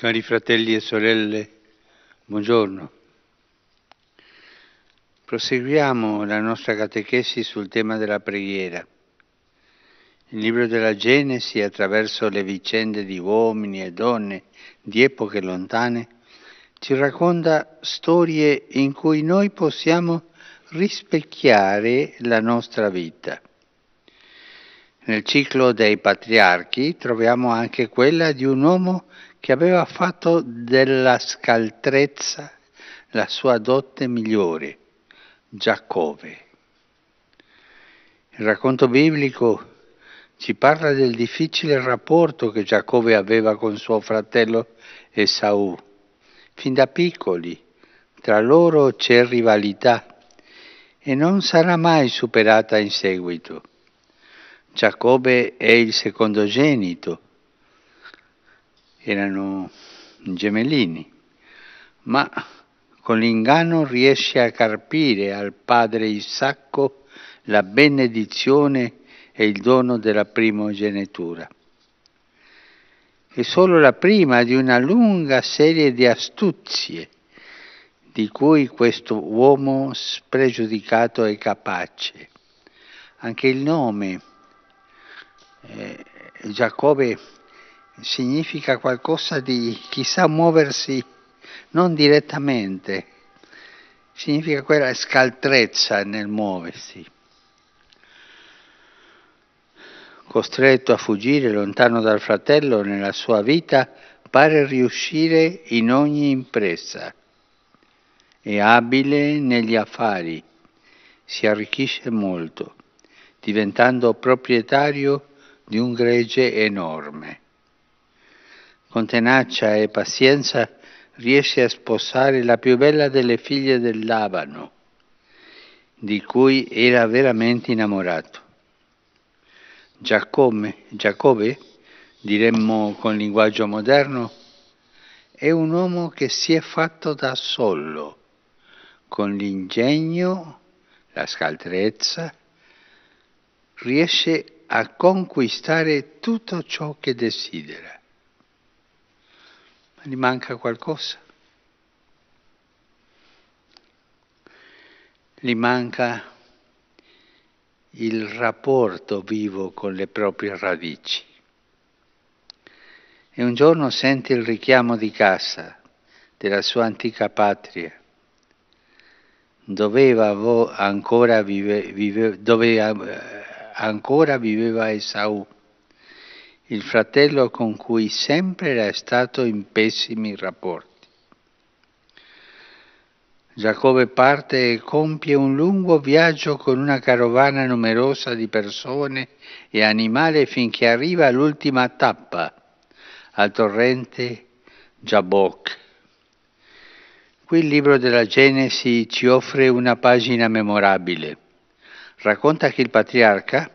Cari fratelli e sorelle, buongiorno. Proseguiamo la nostra catechesi sul tema della preghiera. Il libro della Genesi, attraverso le vicende di uomini e donne di epoche lontane, ci racconta storie in cui noi possiamo rispecchiare la nostra vita. Nel ciclo dei patriarchi troviamo anche quella di un uomo che aveva fatto della scaltrezza la sua dote migliore, Giacobbe. Il racconto biblico ci parla del difficile rapporto che Giacobbe aveva con suo fratello Esaù. Fin da piccoli tra loro c'è rivalità e non sarà mai superata in seguito. Giacobbe è il secondogenito erano gemellini, ma con l'inganno riesce a carpire al padre Isacco la benedizione e il dono della primogenitura. È solo la prima di una lunga serie di astuzie di cui questo uomo spregiudicato è capace. Anche il nome eh, Giacobbe significa qualcosa di chissà muoversi non direttamente, significa quella scaltrezza nel muoversi, costretto a fuggire lontano dal fratello nella sua vita, pare riuscire in ogni impresa, è abile negli affari, si arricchisce molto, diventando proprietario di un gregge enorme con tenacia e pazienza riesce a sposare la più bella delle figlie del Labano, di cui era veramente innamorato. Giacome, Giacobbe, diremmo con linguaggio moderno, è un uomo che si è fatto da solo, con l'ingegno, la scaltrezza, riesce a conquistare tutto ciò che desidera ma gli manca qualcosa. Gli manca il rapporto vivo con le proprie radici. E un giorno sente il richiamo di casa della sua antica patria. Doveva ancora, vive, vive, doveva, eh, ancora viveva Esaù il fratello con cui sempre era stato in pessimi rapporti. Giacobbe parte e compie un lungo viaggio con una carovana numerosa di persone e animali finché arriva all'ultima tappa, al torrente Jabok. Qui il libro della Genesi ci offre una pagina memorabile. Racconta che il patriarca,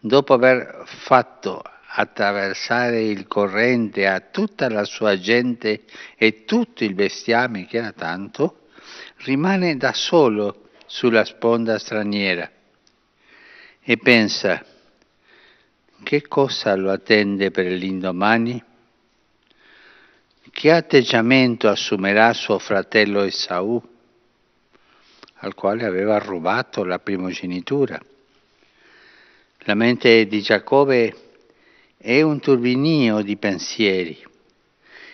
dopo aver fatto attraversare il corrente a tutta la sua gente e tutto il bestiame che era tanto, rimane da solo sulla sponda straniera e pensa che cosa lo attende per l'indomani? Che atteggiamento assumerà suo fratello Esaù, al quale aveva rubato la primogenitura? La mente di Giacobbe è un turbinio di pensieri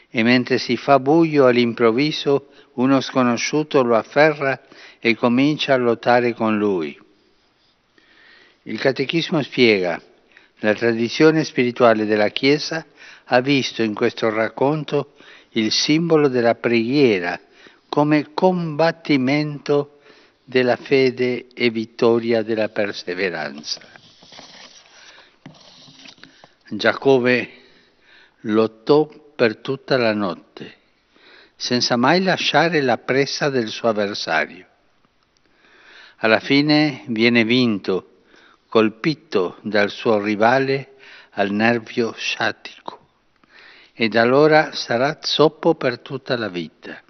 e mentre si fa buio all'improvviso uno sconosciuto lo afferra e comincia a lottare con lui. Il catechismo spiega, la tradizione spirituale della Chiesa ha visto in questo racconto il simbolo della preghiera come combattimento della fede e vittoria della perseveranza. Giacobbe lottò per tutta la notte, senza mai lasciare la presa del suo avversario. Alla fine viene vinto, colpito dal suo rivale al nervio sciatico e da allora sarà zoppo per tutta la vita.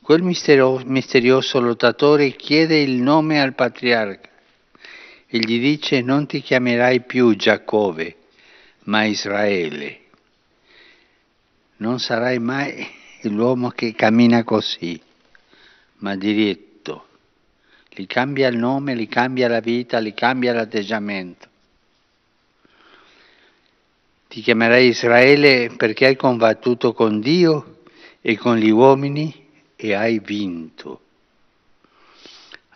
Quel misterio- misterioso lottatore chiede il nome al patriarca e gli dice non ti chiamerai più Giacove, ma Israele. Non sarai mai l'uomo che cammina così, ma diritto. Gli cambia il nome, gli cambia la vita, gli cambia l'atteggiamento. Ti chiamerai Israele perché hai combattuto con Dio e con gli uomini e hai vinto.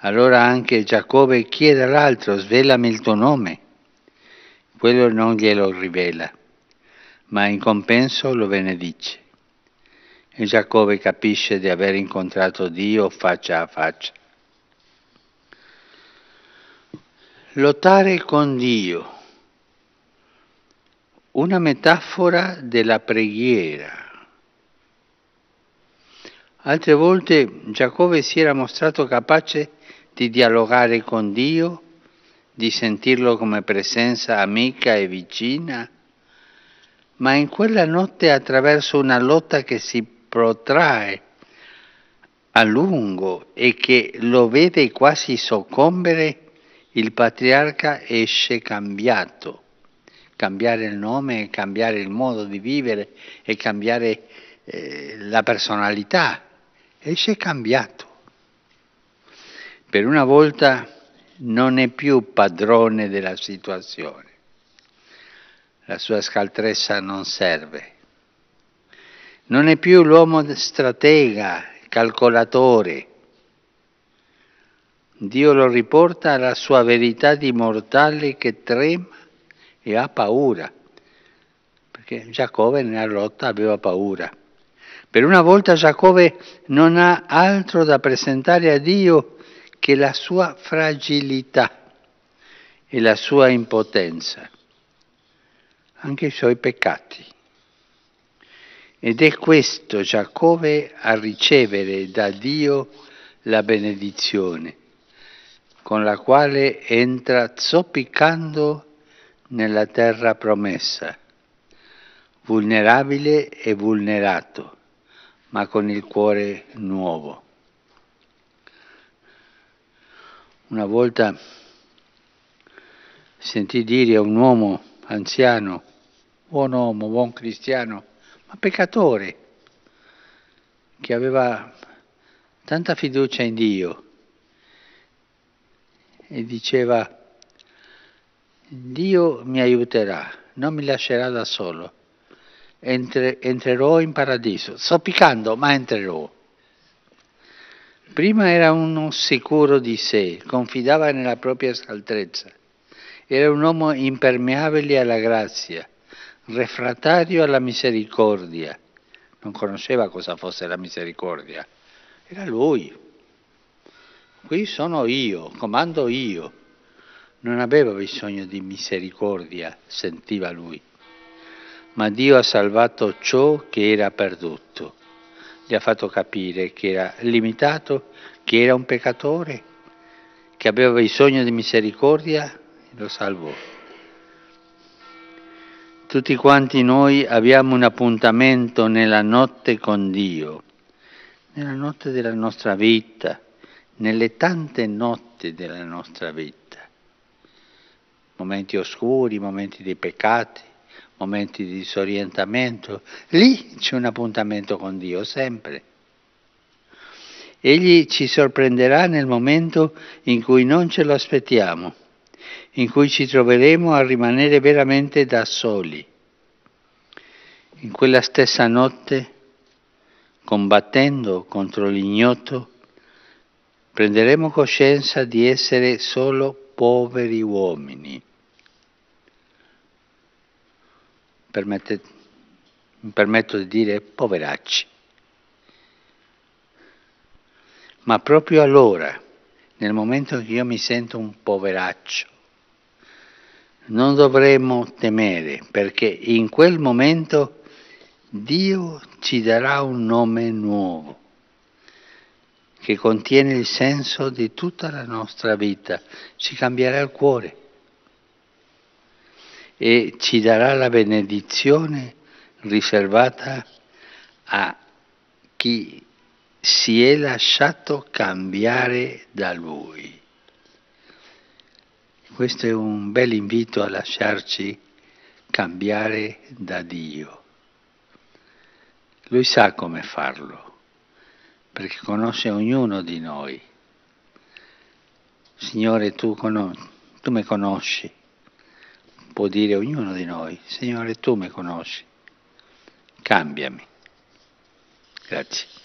Allora anche Giacobbe chiede all'altro, svelami il tuo nome. Quello non glielo rivela, ma in compenso lo benedice. E Giacobbe capisce di aver incontrato Dio faccia a faccia. Lottare con Dio, una metafora della preghiera. Altre volte Giacobbe si era mostrato capace di di dialogare con Dio, di sentirlo come presenza amica e vicina, ma in quella notte attraverso una lotta che si protrae a lungo e che lo vede quasi soccombere, il patriarca esce cambiato. Cambiare il nome, cambiare il modo di vivere e cambiare eh, la personalità. Esce cambiato per una volta non è più padrone della situazione. La sua scaltrezza non serve. Non è più l'uomo stratega, calcolatore. Dio lo riporta alla sua verità di mortale che trema e ha paura, perché Giacobbe nella lotta aveva paura. Per una volta Giacobbe non ha altro da presentare a Dio che la sua fragilità e la sua impotenza, anche i suoi peccati. Ed è questo Giacobbe a ricevere da Dio la benedizione, con la quale entra zoppicando nella terra promessa, vulnerabile e vulnerato, ma con il cuore nuovo. Una volta sentì dire a un uomo anziano, buon uomo, buon cristiano, ma peccatore, che aveva tanta fiducia in Dio e diceva, Dio mi aiuterà, non mi lascerà da solo, Entre, entrerò in paradiso, sto piccando ma entrerò. Prima era uno sicuro di sé, confidava nella propria salvezza. Era un uomo impermeabile alla grazia, refrattario alla misericordia. Non conosceva cosa fosse la misericordia. Era lui. Qui sono io, comando io. Non aveva bisogno di misericordia, sentiva lui. Ma Dio ha salvato ciò che era perduto gli ha fatto capire che era limitato, che era un peccatore, che aveva bisogno di misericordia, e lo salvò. Tutti quanti noi abbiamo un appuntamento nella notte con Dio, nella notte della nostra vita, nelle tante notti della nostra vita, momenti oscuri, momenti di peccati, momenti di disorientamento, lì c'è un appuntamento con Dio, sempre. Egli ci sorprenderà nel momento in cui non ce lo aspettiamo, in cui ci troveremo a rimanere veramente da soli. In quella stessa notte, combattendo contro l'ignoto, prenderemo coscienza di essere solo poveri uomini permette, mi permetto di dire, poveracci. Ma proprio allora, nel momento che io mi sento un poveraccio, non dovremmo temere, perché in quel momento Dio ci darà un nome nuovo, che contiene il senso di tutta la nostra vita, ci cambierà il cuore e ci darà la benedizione riservata a chi si è lasciato cambiare da lui. Questo è un bel invito a lasciarci cambiare da Dio. Lui sa come farlo, perché conosce ognuno di noi. Signore, tu, conos- tu mi conosci può dire ognuno di noi, Signore, tu mi conosci, cambiami. Grazie.